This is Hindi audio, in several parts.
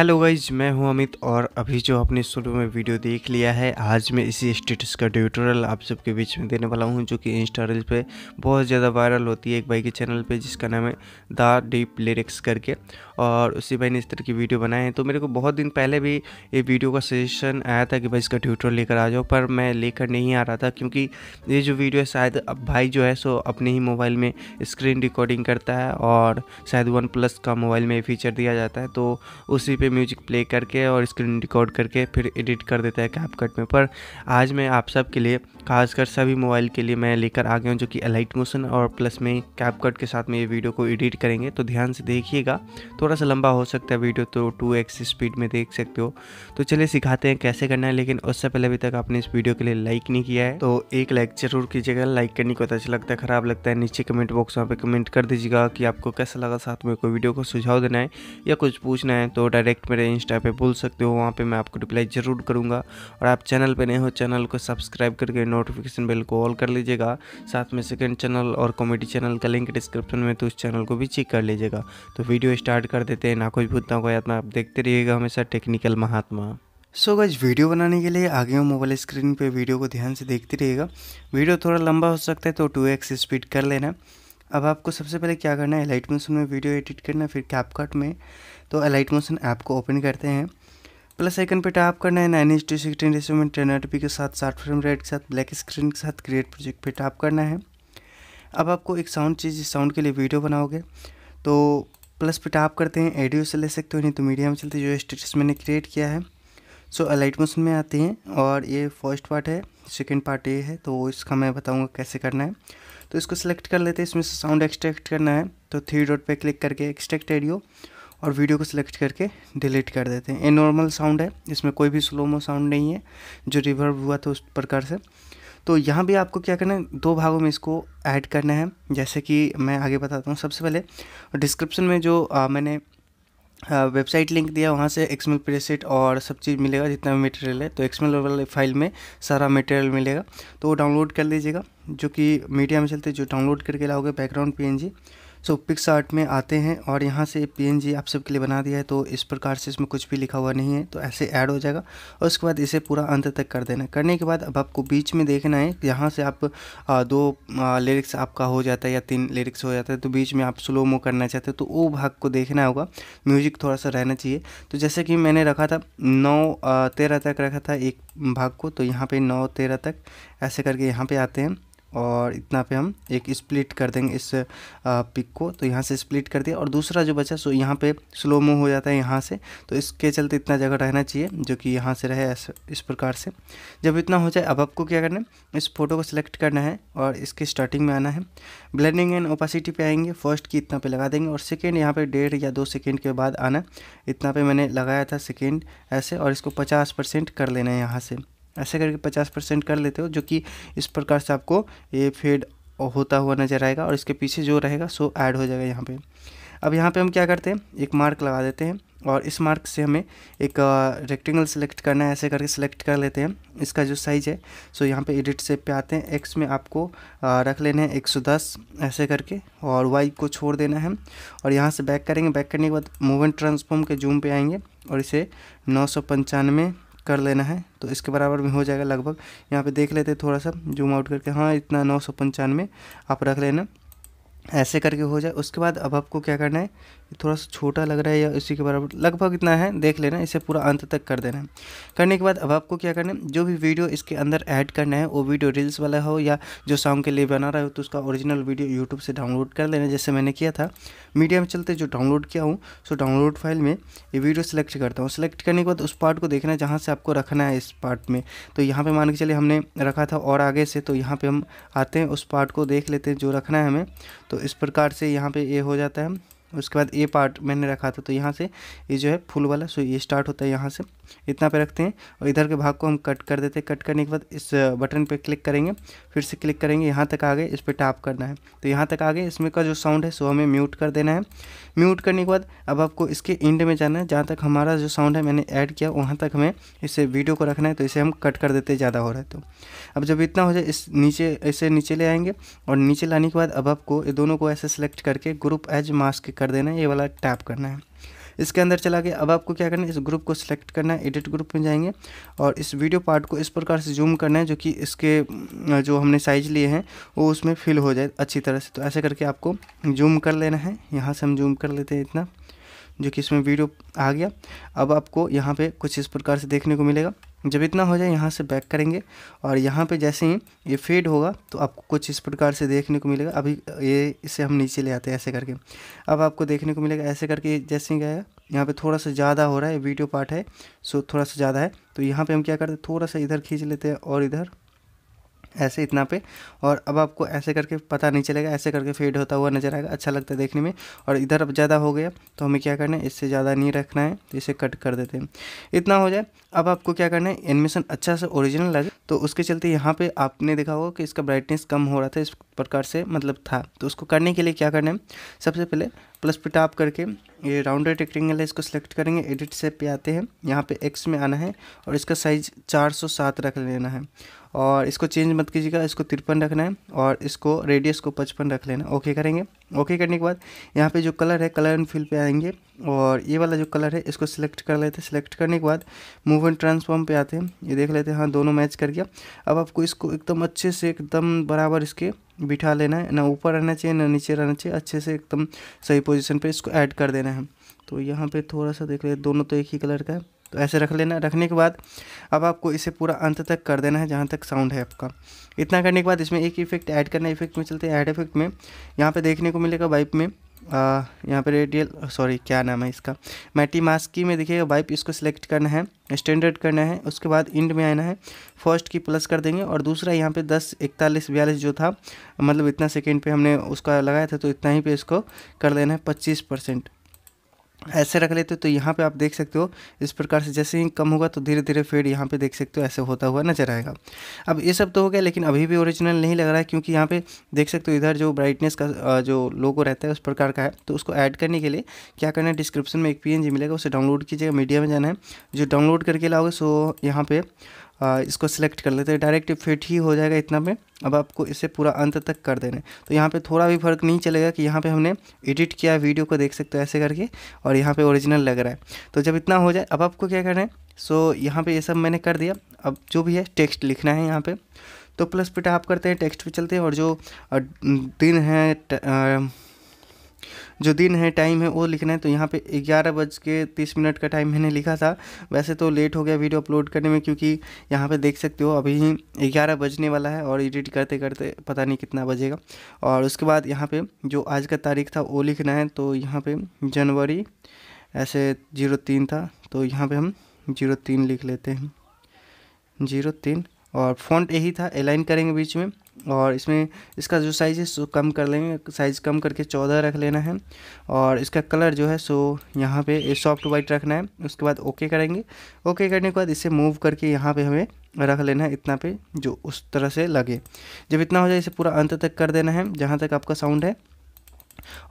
हेलो गाइज मैं हूं अमित और अभी जो आपने शुरू में वीडियो देख लिया है आज मैं इसी स्टेटस का ट्यूटोरियल आप सबके बीच में देने वाला हूं जो कि इंस्टा रील पे बहुत ज़्यादा वायरल होती है एक भाई के चैनल पे जिसका नाम है द डीप लिरिक्स करके और उसी भाई ने इस तरह की वीडियो बनाए हैं तो मेरे को बहुत दिन पहले भी ये वीडियो का सजेशन आया था कि भाई इसका ट्यूटोरियल लेकर आ जाओ पर मैं लेकर नहीं आ रहा था क्योंकि ये जो वीडियो है शायद अब भाई जो है सो अपने ही मोबाइल में स्क्रीन रिकॉर्डिंग करता है और शायद वन प्लस का मोबाइल में फीचर दिया जाता है तो उसी पे म्यूजिक प्ले करके और स्क्रीन रिकॉर्ड करके फिर एडिट कर देता है कैपकट में पर आज मैं आप सब के लिए खासकर सभी मोबाइल के लिए मैं लेकर आ गया हूँ जो कि अलाइट मोशन और प्लस में कैप कट के साथ में ये वीडियो को एडिट करेंगे तो ध्यान से देखिएगा थोड़ा सा लंबा हो सकता है वीडियो तो टू एक्स स्पीड में देख सकते हो तो चलिए सिखाते हैं कैसे करना है लेकिन उससे पहले अभी तक आपने इस वीडियो के लिए लाइक नहीं किया है तो एक लाइक जरूर कीजिएगा लाइक करने को तो अच्छा लगता है खराब लगता है नीचे कमेंट बॉक्स वहाँ पर कमेंट कर दीजिएगा कि आपको कैसा लगा साथ में कोई वीडियो को सुझाव देना है या कुछ पूछना है तो डायरेक्ट मेरे इंस्टा पर बोल सकते हो वहाँ पर मैं आपको रिप्लाई ज़रूर करूँगा और आप चैनल पर नए हो चैनल को सब्सक्राइब करके नोट नोटिफिकेशन बेल को ऑल कर लीजिएगा साथ में सेकेंड चैनल और कॉमेडी चैनल का लिंक डिस्क्रिप्शन में तो उस चैनल को भी चेक कर लीजिएगा तो वीडियो स्टार्ट कर देते हैं ना कोई भूतना को कोई आप देखते रहिएगा हमेशा टेक्निकल महात्मा सो so गज वीडियो बनाने के लिए आगे हम मोबाइल स्क्रीन पे वीडियो को ध्यान से देखते रहिएगा वीडियो थोड़ा लंबा हो सकता है तो टू एक्स स्पीड कर लेना अब आपको सबसे पहले क्या करना है लाइट मोशन में वीडियो एडिट करना फिर कैपकट में तो एलाइट मोशन ऐप को ओपन करते हैं प्लस आइकन पे टैप करना है nine H two sixteen ratio में टेन आर के साथ साठ फ्रेम रेट के साथ ब्लैक स्क्रीन के साथ क्रिएट प्रोजेक्ट पे टैप करना है अब आपको एक साउंड चाहिए साउंड के लिए वीडियो बनाओगे तो प्लस पे टैप करते हैं एडियो से ले सकते हो नहीं तो मीडिया में चलते जो स्टेटस मैंने क्रिएट किया है सो अलाइट मोशन में आते हैं और ये फर्स्ट पार्ट है सेकेंड पार्ट ये है तो इसका मैं बताऊँगा कैसे करना है तो इसको सेलेक्ट कर लेते हैं इसमें से साउंड एक्सट्रैक्ट करना है तो थ्री डॉट पर क्लिक करके एक्सट्रैक्ट एडियो और वीडियो को सिलेक्ट करके डिलीट कर देते हैं ये नॉर्मल साउंड है इसमें कोई भी स्लोमो साउंड नहीं है जो रिवर्व हुआ था उस प्रकार से तो यहाँ भी आपको क्या करना है दो भागों में इसको ऐड करना है जैसे कि मैं आगे बताता हूँ सबसे पहले डिस्क्रिप्शन में जो आ, मैंने वेबसाइट लिंक दिया वहाँ से एक्समेल प्रेसिट और सब चीज़ मिलेगा जितना भी मटेरियल है तो एक्समेल वाले फाइल में सारा मटेरियल मिलेगा तो वो डाउनलोड कर लीजिएगा जो कि मीडिया में चलते जो डाउनलोड करके लाओगे बैकग्राउंड पी सो पिक्स आर्ट में आते हैं और यहाँ से पी आप सबके लिए बना दिया है तो इस प्रकार से इसमें कुछ भी लिखा हुआ नहीं है तो ऐसे ऐड हो जाएगा और उसके बाद इसे पूरा अंत तक कर देना करने के बाद अब आपको बीच में देखना है यहाँ से आप दो लिरिक्स आपका हो जाता है या तीन लिरिक्स हो जाता है तो बीच में आप स्लो मो करना चाहते हो तो वो भाग को देखना होगा म्यूजिक थोड़ा सा रहना चाहिए तो जैसे कि मैंने रखा था नौ तेरह तक रखा था एक भाग को तो यहाँ पर नौ तेरह तक ऐसे करके यहाँ पर आते हैं और इतना पे हम एक स्प्लिट कर देंगे इस पिक को तो यहाँ से स्प्लिट कर दिया और दूसरा जो बचा सो यहाँ पे स्लो मो हो जाता है यहाँ से तो इसके चलते इतना जगह रहना चाहिए जो कि यहाँ से रहे इस प्रकार से जब इतना हो जाए अब आपको क्या करना है इस फोटो को सिलेक्ट करना है और इसके स्टार्टिंग में आना है ब्लैंडिंग एंड ओपासिटी पर आएंगे फर्स्ट की इतना पे लगा देंगे और सेकेंड यहाँ पर डेढ़ या दो सेकेंड के बाद आना इतना पे मैंने लगाया था सेकेंड ऐसे और इसको पचास परसेंट कर लेना है यहाँ से ऐसे करके पचास परसेंट कर लेते हो जो कि इस प्रकार से आपको ये फेड होता हुआ नज़र आएगा और इसके पीछे जो रहेगा सो ऐड हो जाएगा यहाँ पे अब यहाँ पे हम क्या करते हैं एक मार्क लगा देते हैं और इस मार्क से हमें एक रेक्टेंगल सेलेक्ट करना है ऐसे करके सेलेक्ट कर लेते हैं इसका जो साइज़ है सो यहाँ पे एडिट से पे आते हैं एक्स में आपको रख लेना है दस ऐसे करके और वाई को छोड़ देना है और यहाँ से बैक करेंगे बैक करने के बाद मूवमेंट ट्रांसफॉर्म के जूम पे आएंगे और इसे नौ सौ पंचानवे कर लेना है तो इसके बराबर में हो जाएगा लगभग यहाँ पे देख लेते हैं थोड़ा सा जूम आउट करके हाँ इतना नौ सौ पंचानवे आप रख लेना ऐसे करके हो जाए उसके बाद अब आपको क्या करना है थोड़ा सा छोटा लग रहा है या उसी के बराबर लगभग इतना है देख लेना इसे पूरा अंत तक कर देना है करने के बाद अब आपको क्या करना है जो भी वीडियो इसके अंदर ऐड करना है वो वीडियो रील्स वाला हो या जो सॉन्ग के लिए बना रहा हो तो उसका ओरिजिनल वीडियो यूट्यूब से डाउनलोड कर लेना जैसे मैंने किया था मीडिया में चलते जो डाउनलोड किया हूँ सो डाउनलोड फाइल में ये वीडियो सेलेक्ट करता हूँ सेलेक्ट करने के बाद उस पार्ट को देखना है जहाँ से आपको रखना है इस पार्ट में तो यहाँ पर मान के चलिए हमने रखा था और आगे से तो यहाँ पर हम आते हैं उस पार्ट को देख लेते हैं जो रखना है हमें तो इस प्रकार से यहाँ पर ये हो जाता है उसके बाद ए पार्ट मैंने रखा था तो यहाँ से ये जो है फुल वाला सो ये स्टार्ट होता है यहाँ से इतना पे रखते हैं और इधर के भाग को हम कट कर देते हैं कट करने के बाद इस बटन पे क्लिक करेंगे फिर से क्लिक करेंगे यहाँ तक आ गए इस पर टैप करना है तो यहाँ तक आ गए इसमें का जो साउंड है सो हमें म्यूट कर देना है म्यूट करने के बाद अब आपको इसके एंड में जाना है जहाँ तक हमारा जो साउंड है मैंने ऐड किया वहाँ तक हमें इसे वीडियो को रखना है तो इसे हम कट कर देते ज़्यादा हो रहा है तो अब जब इतना हो जाए इस नीचे इसे नीचे ले आएंगे और नीचे लाने के बाद अब आपको ये दोनों को ऐसे सेलेक्ट करके ग्रुप एज मास्क कर देना है ये वाला टैप करना है इसके अंदर चला गया अब आपको क्या करना है इस ग्रुप को सिलेक्ट करना है एडिट ग्रुप में जाएंगे और इस वीडियो पार्ट को इस प्रकार से जूम करना है जो कि इसके जो हमने साइज लिए हैं वो उसमें फिल हो जाए अच्छी तरह से तो ऐसे करके आपको जूम कर लेना है यहाँ से हम जूम कर लेते हैं इतना जो कि इसमें वीडियो आ गया अब आपको यहाँ पे कुछ इस प्रकार से देखने को मिलेगा जब इतना हो जाए यहाँ से बैक करेंगे और यहाँ पे जैसे ही ये फेड होगा तो आपको कुछ इस प्रकार से देखने को मिलेगा अभी ये इसे हम नीचे ले आते हैं ऐसे करके अब आपको देखने को मिलेगा ऐसे करके जैसे ही गया यहाँ पे थोड़ा सा ज़्यादा हो रहा है वीडियो पार्ट है सो थोड़ा सा ज़्यादा है तो यहाँ पे हम क्या करते हैं थोड़ा सा इधर खींच लेते हैं और इधर ऐसे इतना पे और अब आपको ऐसे करके पता नहीं चलेगा ऐसे करके फेड होता हुआ नज़र आएगा अच्छा लगता है देखने में और इधर अब ज़्यादा हो गया तो हमें क्या करना है इससे ज़्यादा नहीं रखना है तो इसे कट कर देते हैं इतना हो जाए अब आपको क्या करना है एनिमेशन अच्छा से ओरिजिनल लगे तो उसके चलते यहाँ पर आपने देखा होगा कि इसका ब्राइटनेस कम हो रहा था इस प्रकार से मतलब था तो उसको करने के लिए क्या करना है सबसे पहले प्लस पे टाप करके ये राउंडेड टेक्टिंग है इसको सेलेक्ट करेंगे एडिट से पे आते हैं यहाँ पे एक्स में आना है और इसका साइज 407 रख लेना है और इसको चेंज मत कीजिएगा इसको तिरपन रखना है और इसको रेडियस को पचपन रख लेना ओके करेंगे ओके करने के बाद यहाँ पे जो कलर है कलर एंड फिल पे आएंगे और ये वाला जो कलर है इसको सिलेक्ट कर लेते हैं सिलेक्ट करने के बाद मूव एंड ट्रांसफॉर्म पे आते हैं ये देख लेते हैं हाँ दोनों मैच कर गया अब आपको इसको एकदम अच्छे से एकदम बराबर इसके बिठा लेना है ना ऊपर रहना चाहिए ना नीचे रहना चाहिए अच्छे से एकदम सही पोजिशन पर इसको ऐड कर देना है तो यहाँ पर थोड़ा सा देख लेते दोनों तो एक ही कलर का है तो ऐसे रख लेना रखने के बाद अब आपको इसे पूरा अंत तक कर देना है जहाँ तक साउंड है आपका इतना करने के बाद इसमें एक इफेक्ट ऐड करना इफेक्ट में चलते हैं ऐड इफेक्ट में यहाँ पे देखने को मिलेगा वाइप में यहाँ पे रेडियल सॉरी क्या नाम है इसका मैटी मास्क की में देखिएगा वाइप इसको सिलेक्ट करना है स्टैंडर्ड करना है उसके बाद इंड में आना है फर्स्ट की प्लस कर देंगे और दूसरा यहाँ पे दस इकतालीस बयालीस जो था मतलब इतना सेकेंड पे हमने उसका लगाया था तो इतना ही पे इसको कर देना है पच्चीस परसेंट ऐसे रख लेते हो तो यहाँ पे आप देख सकते हो इस प्रकार से जैसे ही कम होगा तो धीरे धीरे फेड यहाँ पे देख सकते हो ऐसे होता हुआ नजर आएगा अब ये सब तो हो गया लेकिन अभी भी ओरिजिनल नहीं लग रहा है क्योंकि यहाँ पे देख सकते हो इधर जो ब्राइटनेस का जो लोगो रहता है उस प्रकार का है तो उसको ऐड करने के लिए क्या करना है डिस्क्रिप्शन में एक पी मिलेगा उसे डाउनलोड कीजिएगा मीडिया में जाना है जो डाउनलोड करके लाओगे सो यहाँ पर आ, इसको सिलेक्ट कर लेते हैं डायरेक्ट फिट ही हो जाएगा इतना में अब आपको इसे पूरा अंत तक कर देना है तो यहाँ पे थोड़ा भी फर्क नहीं चलेगा कि यहाँ पे हमने एडिट किया है वीडियो को देख सकते हो ऐसे करके और यहाँ पे ओरिजिनल लग रहा है तो जब इतना हो जाए अब आपको क्या करना है सो यहाँ पर ये सब मैंने कर दिया अब जो भी है टेक्स्ट लिखना है यहाँ पर तो प्लस पे टाप करते हैं टेक्स्ट पर चलते हैं और जो दिन है जो दिन है टाइम है वो लिखना है तो यहाँ पे ग्यारह बज के तीस मिनट का टाइम मैंने लिखा था वैसे तो लेट हो गया वीडियो अपलोड करने में क्योंकि यहाँ पे देख सकते हो अभी ग्यारह बजने वाला है और एडिट करते करते पता नहीं कितना बजेगा और उसके बाद यहाँ पे जो आज का तारीख था वो लिखना है तो यहाँ पर जनवरी ऐसे जीरो तीन था तो यहाँ पर हम जीरो तीन लिख लेते हैं जीरो तीन और फ्रंट यही था एलाइन करेंगे बीच में और इसमें इसका जो साइज़ है सो कम कर लेंगे साइज़ कम करके चौदह रख लेना है और इसका कलर जो है सो यहाँ पे सॉफ्ट वाइट रखना है उसके बाद ओके करेंगे ओके करने के बाद इसे मूव करके यहाँ पे हमें रख लेना है इतना पे जो उस तरह से लगे जब इतना हो जाए इसे पूरा अंत तक कर देना है जहाँ तक आपका साउंड है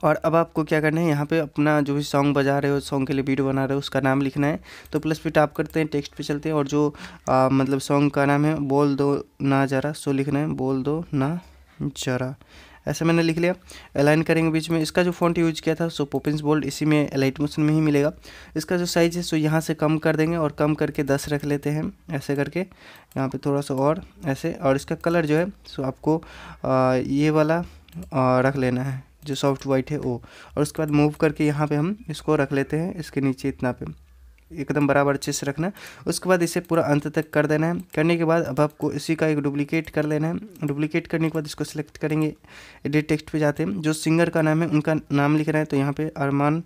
और अब आपको क्या करना है यहाँ पे अपना जो भी सॉन्ग बजा रहे हो सॉन्ग के लिए वीडियो बना रहे हो उसका नाम लिखना है तो प्लस पे टाप करते हैं टेक्स्ट पे चलते हैं और जो आ, मतलब सॉन्ग का नाम है बोल दो ना जरा सो लिखना है बोल दो ना जरा ऐसा मैंने लिख लिया अलाइन करेंगे बीच में इसका जो फॉन्ट यूज किया था सो पोपिंस बोल्ड इसी में एलाइट मोशन में ही मिलेगा इसका जो साइज़ है सो यहाँ से कम कर देंगे और कम करके दस रख लेते हैं ऐसे करके यहाँ पे थोड़ा सा और ऐसे और इसका कलर जो है सो आपको आ, ये वाला आ, रख लेना है जो सॉफ्ट वाइट है वो और उसके बाद मूव करके यहाँ पे हम इसको रख लेते हैं इसके नीचे इतना पे एकदम बराबर अच्छे से रखना उसके बाद इसे पूरा अंत तक कर देना है करने के बाद अब आपको इसी का एक डुप्लीकेट कर लेना है डुप्लीकेट करने के बाद इसको सिलेक्ट करेंगे एडिट टेक्स्ट पे जाते हैं जो सिंगर का नाम है उनका नाम लिखना है तो यहाँ पे अरमान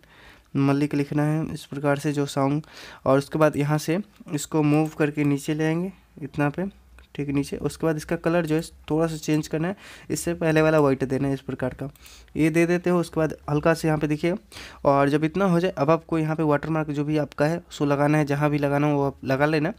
मलिक लिखना है इस प्रकार से जो सॉन्ग और उसके बाद यहाँ से इसको मूव करके नीचे ले आएंगे इतना पे ठीक है नीचे उसके बाद इसका कलर जो है थोड़ा सा चेंज करना है इससे पहले वाला वाइट देना है इस प्रकार का ये दे देते हो उसके बाद हल्का से यहाँ पे देखिए और जब इतना हो जाए अब आपको यहाँ पे वाटरमार्क जो भी आपका है सो लगाना है जहाँ भी लगाना हो वो आप लगा लेना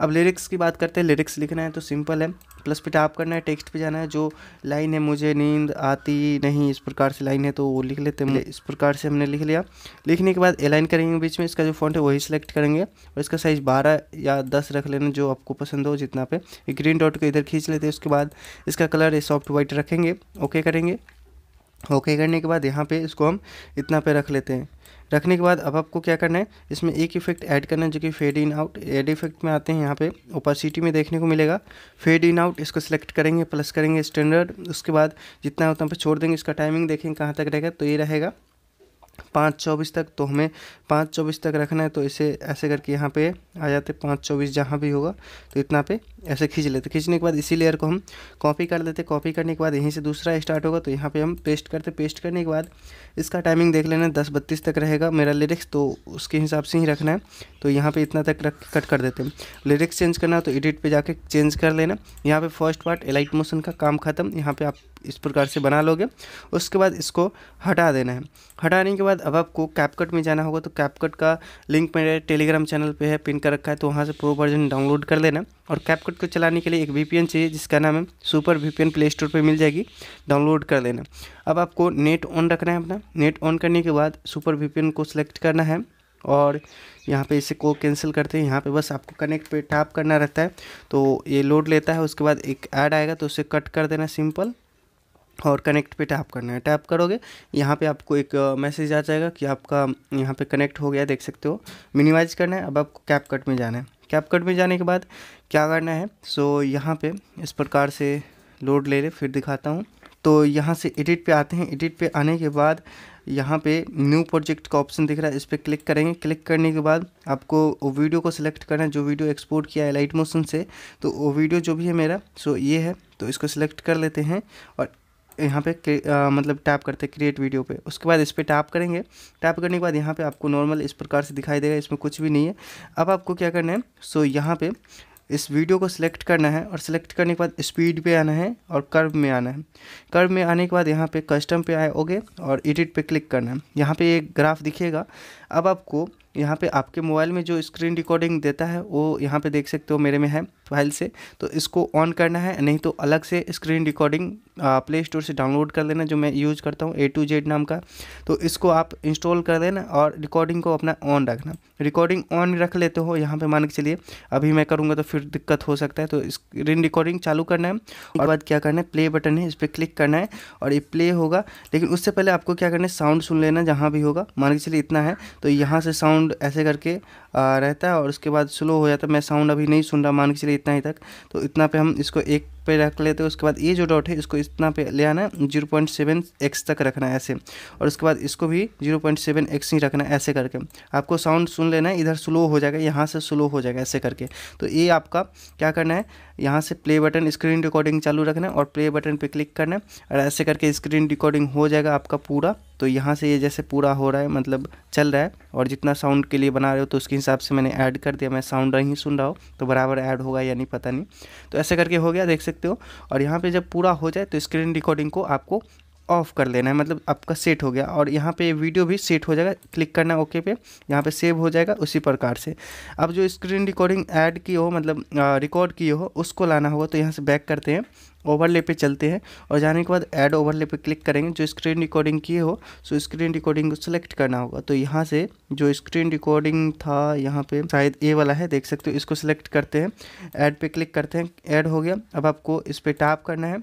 अब लिरिक्स की बात करते हैं लिरिक्स लिखना है तो सिंपल है प्लस पे टाप करना है टेक्स्ट पे जाना है जो लाइन है मुझे नींद आती नहीं इस प्रकार से लाइन है तो वो लिख लेते हैं इस प्रकार से हमने लिख लिया लिखने के बाद एलाइन करेंगे बीच में इसका जो फॉन्ट है वही सिलेक्ट करेंगे और इसका साइज़ बारह या दस रख लेना जो आपको पसंद हो जितना पे ग्रीन डॉट को इधर खींच लेते हैं उसके बाद इसका कलर सॉफ्ट वाइट रखेंगे ओके करेंगे ओके करने के बाद यहाँ पे इसको हम इतना पे रख लेते हैं रखने के बाद अब आपको क्या करना है इसमें एक इफेक्ट ऐड करना है जो कि fade in out add effect में आते हैं यहाँ पे सिटी में देखने को मिलेगा फेड इन आउट इसको सिलेक्ट करेंगे प्लस करेंगे स्टैंडर्ड उसके बाद जितना है उतना पर छोड़ देंगे इसका टाइमिंग देखेंगे कहाँ तक रहेगा तो ये रहेगा पाँच चौबीस तक तो हमें पाँच चौबीस तक रखना है तो इसे ऐसे करके यहाँ पे आ जाते पाँच चौबीस जहाँ भी होगा तो इतना पे ऐसे खींच लेते खींचने के बाद इसी लेयर को हम कॉपी कर लेते कॉपी करने के बाद यहीं से दूसरा स्टार्ट होगा तो यहाँ पे हम पेस्ट करते पेस्ट करने के बाद इसका टाइमिंग देख लेना दस बत्तीस तक रहेगा मेरा लिरिक्स तो उसके हिसाब से ही रखना है तो यहाँ पर इतना तक रख कट कर देते हैं लिरिक्स चेंज करना हो तो एडिट पर जाके चेंज कर लेना यहाँ पर फर्स्ट पार्ट एलाइट मोशन का काम खत्म यहाँ पर आप इस प्रकार से बना लोगे उसके बाद इसको हटा देना है हटाने के बाद अब आपको कैपकट में जाना होगा तो कैपकट का लिंक मेरे टेलीग्राम चैनल पे है पिन कर रखा है तो वहाँ से प्रो वर्जन डाउनलोड कर लेना और कैपकट को चलाने के लिए एक वी चाहिए जिसका नाम है सुपर वी प्ले स्टोर पर मिल जाएगी डाउनलोड कर लेना अब आपको नेट ऑन रखना है अपना नेट ऑन करने के बाद सुपर वी को सिलेक्ट करना है और यहाँ पे इसे को कैंसिल करते हैं यहाँ पे बस आपको कनेक्ट पे टैप करना रहता है तो ये लोड लेता है उसके बाद एक ऐड आएगा तो उसे कट कर देना सिंपल और कनेक्ट पे टैप करना है टैप करोगे यहाँ पे आपको एक मैसेज आ जाएगा कि आपका यहाँ पे कनेक्ट हो गया देख सकते हो मिनिमाइज करना है अब आपको कैप कट में जाना है कैप कट में जाने के बाद क्या करना है सो so, यहाँ पे इस प्रकार से लोड ले ले फिर दिखाता हूँ तो यहाँ से एडिट पे आते हैं एडिट पे आने के बाद यहाँ पे न्यू प्रोजेक्ट का ऑप्शन दिख रहा है इस पर क्लिक करेंगे क्लिक करने के बाद आपको वो वीडियो को सिलेक्ट करना है जो वीडियो एक्सपोर्ट किया है लाइट मोशन से तो वो वीडियो जो भी है मेरा सो ये है तो इसको सिलेक्ट कर लेते हैं और यहाँ पे आ, मतलब टैप करते हैं क्रिएट वीडियो पे उसके बाद इस पर टैप करेंगे टैप करने के बाद यहाँ पे आपको नॉर्मल इस प्रकार से दिखाई देगा इसमें कुछ भी नहीं है अब आपको क्या करना है सो so, यहाँ पे इस वीडियो को सिलेक्ट करना है और सिलेक्ट करने के बाद स्पीड पे आना है और कर्व में आना है कर्व में आने के बाद यहाँ पे कस्टम पे आए ओके और एडिट पे क्लिक करना है यहाँ पे एक ग्राफ दिखेगा अब आपको यहाँ पे आपके मोबाइल में जो स्क्रीन रिकॉर्डिंग देता है वो यहाँ पे देख सकते हो मेरे में है फाइल से तो इसको ऑन करना है नहीं तो अलग से स्क्रीन रिकॉर्डिंग प्ले स्टोर से डाउनलोड कर लेना जो मैं यूज़ करता हूँ ए टू जेड नाम का तो इसको आप इंस्टॉल कर देना और रिकॉर्डिंग को अपना ऑन रखना रिकॉर्डिंग ऑन रख लेते हो यहाँ पर मान के चलिए अभी मैं करूँगा तो फिर दिक्कत हो सकता है तो स्क्रीन रिकॉर्डिंग चालू करना है और बाद क्या करना है प्ले बटन है इस पर क्लिक करना है और ये प्ले होगा लेकिन उससे पहले आपको क्या करना है साउंड सुन लेना जहाँ भी होगा मान के चलिए इतना है तो यहाँ से साउंड साउंड ऐसे करके रहता है और उसके बाद स्लो हो जाता है मैं साउंड अभी नहीं सुन रहा मान के चलिए इतना ही तक तो इतना पे हम इसको एक पे रख लेते हो उसके बाद ये जो डॉट है इसको इतना पे ले आना जीरो पॉइंट सेवन एक्स तक रखना है ऐसे और उसके बाद इसको भी जीरो पॉइंट सेवन एक्स ही रखना है ऐसे करके आपको साउंड सुन लेना है इधर स्लो हो जाएगा यहाँ से स्लो हो जाएगा ऐसे करके तो ये आपका क्या करना है यहाँ से प्ले बटन स्क्रीन रिकॉर्डिंग चालू रखना है और प्ले बटन पर क्लिक करना है और ऐसे करके स्क्रीन रिकॉर्डिंग हो जाएगा आपका पूरा तो यहाँ से ये जैसे पूरा हो रहा है मतलब चल रहा है और जितना साउंड के लिए बना रहे हो तो उसके हिसाब से मैंने ऐड कर दिया मैं साउंड नहीं सुन रहा हूँ तो बराबर ऐड होगा या नहीं पता नहीं तो ऐसे करके हो गया देख सकते सकते हो और यहाँ पे जब पूरा हो जाए तो स्क्रीन रिकॉर्डिंग को आपको ऑफ़ कर लेना है मतलब आपका सेट हो गया और यहाँ पे वीडियो भी सेट हो जाएगा क्लिक करना ओके पे यहाँ पे सेव हो जाएगा उसी प्रकार से अब जो स्क्रीन रिकॉर्डिंग ऐड की हो मतलब रिकॉर्ड की हो उसको लाना होगा तो यहाँ से बैक करते हैं ओवरले पे चलते हैं और जाने के बाद ऐड ओवरले पे क्लिक करेंगे जो स्क्रीन रिकॉर्डिंग किए हो सो स्क्रीन रिकॉर्डिंग को सिलेक्ट करना होगा तो यहाँ से जो स्क्रीन रिकॉर्डिंग था यहाँ पे शायद ए वाला है देख सकते हो इसको सिलेक्ट करते हैं ऐड पे क्लिक करते हैं ऐड हो गया अब आपको इस पर टैप करना है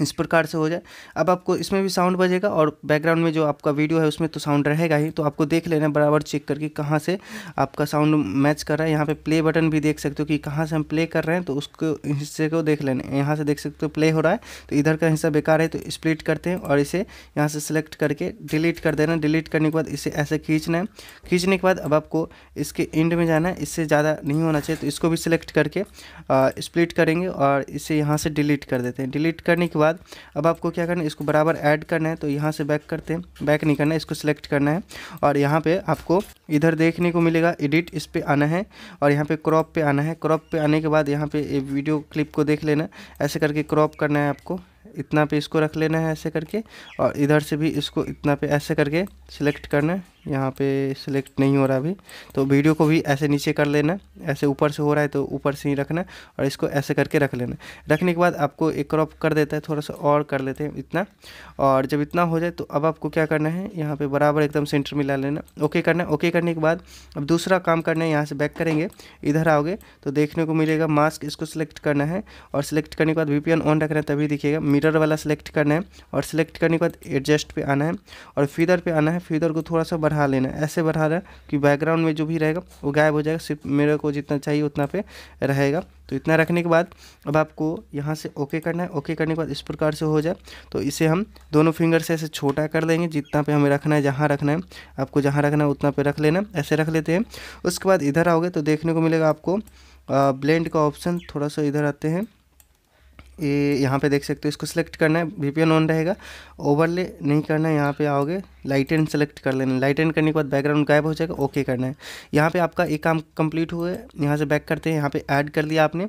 इस प्रकार से हो जाए अब आपको इसमें भी साउंड बजेगा और बैकग्राउंड में जो आपका वीडियो है उसमें तो साउंड रहेगा ही तो आपको देख लेना बराबर चेक करके कहाँ से आपका साउंड मैच कर रहा है यहाँ पे प्ले बटन भी देख सकते हो कि कहाँ से हम प्ले कर रहे हैं तो उसको हिस्से को देख लेना यहाँ से देख सकते हो प्ले हो रहा है तो इधर का हिस्सा बेकार है तो स्प्लिट करते हैं और इसे यहाँ से सिलेक्ट करके डिलीट कर देना डिलीट करने के बाद इसे ऐसे खींचना है खींचने के बाद अब आपको इसके एंड में जाना है इससे ज़्यादा नहीं होना चाहिए तो इसको भी सिलेक्ट करके स्प्लिट करेंगे और इसे यहाँ से डिलीट कर देते हैं डिलीट करने के के बाद अब आपको क्या करना है इसको बराबर ऐड करना है तो यहाँ से बैक करते हैं बैक नहीं करना है इसको सिलेक्ट करना है और यहाँ पे आपको इधर देखने को मिलेगा एडिट इस पर आना है और यहाँ पे क्रॉप पे आना है क्रॉप पे आने के बाद यहाँ पे वीडियो क्लिप को देख लेना ऐसे करके क्रॉप करना है आपको इतना पे इसको रख लेना है ऐसे करके और इधर से भी इसको इतना पे ऐसे करके सिलेक्ट करना है यहाँ पे सिलेक्ट नहीं हो रहा अभी तो वीडियो को भी ऐसे नीचे कर लेना ऐसे ऊपर से हो रहा है तो ऊपर से ही रखना और इसको ऐसे करके रख लेना रखने के बाद आपको एक क्रॉप कर देता है थोड़ा सा और कर लेते हैं इतना और जब इतना हो जाए तो अब आपको क्या करना है यहाँ पर बराबर एकदम सेंटर में ला लेना ओके करना ओके करने के बाद अब दूसरा काम करना है यहाँ से बैक करेंगे इधर आओगे तो देखने को मिलेगा मास्क इसको सिलेक्ट करना है और सिलेक्ट करने के बाद वी ऑन रखना है तभी दिखेगा मिररर वाला सिलेक्ट करना है और सिलेक्ट करने के बाद एडजस्ट पर आना है और फीदर पर आना है फीदर को थोड़ा सा बढ़ा बढ़ा लेना ऐसे बढ़ा दें कि बैकग्राउंड में जो भी रहेगा वो गायब हो जाएगा सिर्फ मेरे को जितना चाहिए उतना पे रहेगा तो इतना रखने के बाद अब आपको यहाँ से ओके करना है ओके करने के बाद इस प्रकार से हो जाए तो इसे हम दोनों फिंगर से ऐसे छोटा कर देंगे जितना पे हमें रखना है जहाँ रखना है आपको जहाँ रखना है उतना पे रख लेना ऐसे रख लेते हैं उसके बाद इधर आओगे तो देखने को मिलेगा आपको ब्लेंड का ऑप्शन थोड़ा सा इधर आते हैं ये यहाँ पे देख सकते हो इसको सेलेक्ट करना है वी ऑन रहेगा ओवरले नहीं करना है यहाँ पे आओगे लाइट एंड सेलेक्ट कर लेना लाइट एंड करने के बाद बैकग्राउंड गायब हो जाएगा ओके करना है यहाँ पे आपका एक काम कंप्लीट हुआ है यहाँ से बैक करते हैं यहाँ पे ऐड कर लिया आपने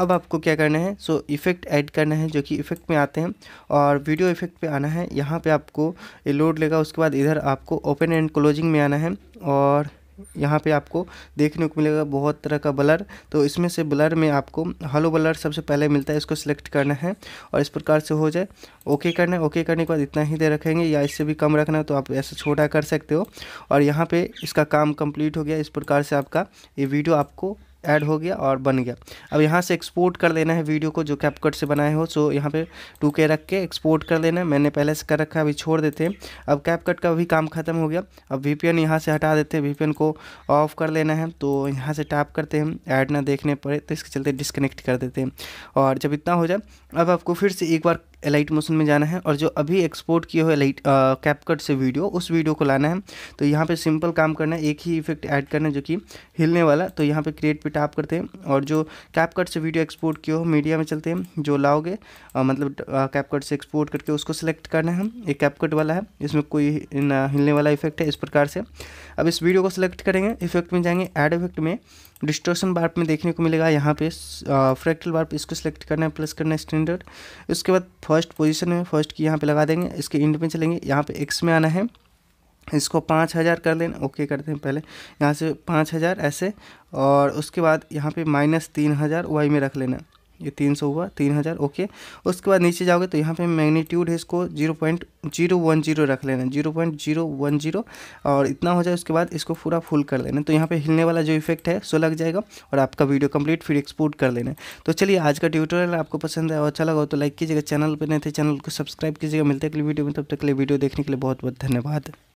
अब आपको क्या करना है सो इफेक्ट ऐड करना है जो कि इफेक्ट में आते हैं और वीडियो इफेक्ट पर आना है यहाँ पर आपको ये लोड लेगा उसके बाद इधर आपको ओपन एंड क्लोजिंग में आना है और यहाँ पे आपको देखने को मिलेगा बहुत तरह का ब्लर तो इसमें से ब्लर में आपको हलो ब्लर सबसे पहले मिलता है इसको सिलेक्ट करना है और इस प्रकार से हो जाए ओके करना है ओके करने के बाद इतना ही देर रखेंगे या इससे भी कम रखना है तो आप ऐसे छोटा कर सकते हो और यहाँ पे इसका काम कंप्लीट हो गया इस प्रकार से आपका ये वीडियो आपको ऐड हो गया और बन गया अब यहाँ से एक्सपोर्ट कर लेना है वीडियो को जो कैपकट से बनाए हो सो यहाँ पे टू के रख के एक्सपोर्ट कर लेना है मैंने पहले से कर रखा है अभी छोड़ देते हैं अब कैपकट का भी काम ख़त्म हो गया अब वी पी यहाँ से हटा देते हैं वी को ऑफ कर लेना है तो यहाँ से टैप करते हैं ऐड ना देखने पड़े तो इसके चलते डिसकनेक्ट कर देते हैं और जब इतना हो जाए अब आपको फिर से एक बार एलाइट मोशन में जाना है और जो अभी एक्सपोर्ट किए हो एलाइट कैपकट से वीडियो उस वीडियो को लाना है तो यहाँ पे सिंपल काम करना है एक ही इफेक्ट ऐड करना है जो कि हिलने वाला तो यहाँ पे क्रिएट पे टैप करते हैं और जो कैपकट से वीडियो एक्सपोर्ट किए हो मीडिया में चलते हैं जो लाओगे आ, मतलब कैपकट से एक्सपोर्ट करके उसको सेलेक्ट करना है एक कैपकट वाला है इसमें कोई हिलने वाला इफेक्ट है इस प्रकार से अब इस वीडियो को सिलेक्ट करेंगे इफेक्ट में जाएंगे एड इफेक्ट में डिस्ट्रोशन बार्प में देखने को मिलेगा यहाँ पे फ्रैक्टल बार्प इसको सिलेक्ट करना है प्लस करना है स्टैंडर्ड उसके बाद फर्स्ट पोजीशन में फर्स्ट की यहाँ पे लगा देंगे इसके इंड में चलेंगे यहाँ पे एक्स में आना है इसको पाँच हज़ार कर देना ओके करते हैं पहले यहाँ से पाँच हज़ार ऐसे और उसके बाद यहाँ पे माइनस तीन हज़ार वाई में रख लेना ये तीन सौ हुआ तीन हज़ार ओके उसके बाद नीचे जाओगे तो यहाँ पे मैग्नीट्यूड है इसको zero point zero one zero रख लेना zero point zero one zero और इतना हो जाए उसके बाद इसको पूरा फुल कर लेना तो यहाँ पे हिलने वाला जो इफेक्ट है सो लग जाएगा और आपका वीडियो कंप्लीट फिर एक्सपोर्ट कर लेना तो चलिए आज का ट्यूटोरियल आपको पसंद और अच्छा लगा तो लाइक कीजिएगा चैनल पर नहीं थे चैनल को सब्सक्राइब कीजिएगा मिलते अगले वीडियो में तब तक के लिए वीडियो देखने के लिए बहुत बहुत धन्यवाद